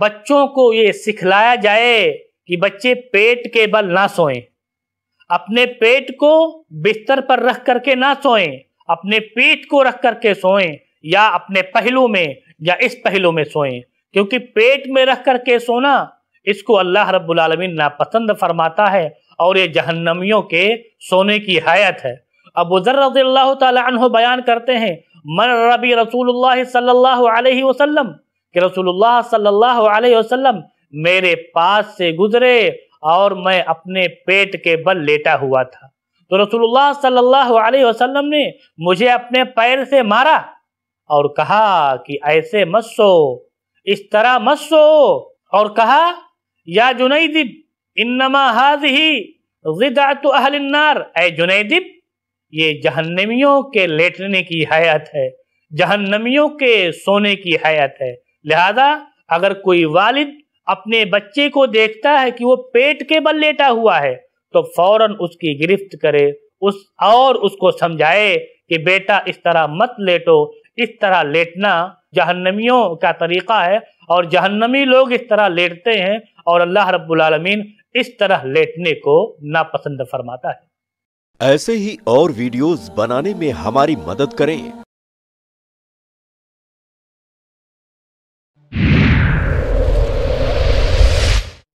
बच्चों को ये सिखलाया जाए कि बच्चे पेट के बल ना सोएं अपने पेट को बिस्तर पर रख करके ना सोएं अपने पेट को रख करके सोएं या अपने पहलू में या इस पहलू में सोएं क्योंकि पेट में रख करके सोना इसको अल्लाह रब्बुल नापसंद फरमाता है और ये जहन्नमियों के सोने की हायत है अब उजर रजील्ला तह बयान करते हैं मन रबी रसूल सल्लल्लाहु अलैहि वसल्लम कि रसूलुल्लाह सल्लल्लाहु अलैहि वसल्लम मेरे पास से गुजरे और मैं अपने पेट के बल लेटा हुआ था तो रसूलुल्लाह सल्लल्लाहु अलैहि वसल्लम ने मुझे अपने पैर से मारा और कहा कि ऐसे मत सो इस तरह मत सो और कहा या जुनैदिब इन्नमा हाज ही जिदातु अहलनार ए जुनैदिब ये जहन्नमियों के लेटने की हयात है जहन्नमियों के सोने की हयात है लिहाजा अगर कोई वालिद अपने बच्चे को देखता है कि वो पेट के बल लेटा हुआ है तो फौरन उसकी गिरफ्त करे उस और उसको समझाए कि बेटा इस तरह मत लेटो इस तरह लेटना जहन्नमियों का तरीका है और जहन्नमी लोग इस तरह लेटते हैं और अल्लाह रब्बुल इस तरह लेटने को नापसंद फरमाता है ऐसे ही और वीडियोस बनाने में हमारी मदद करें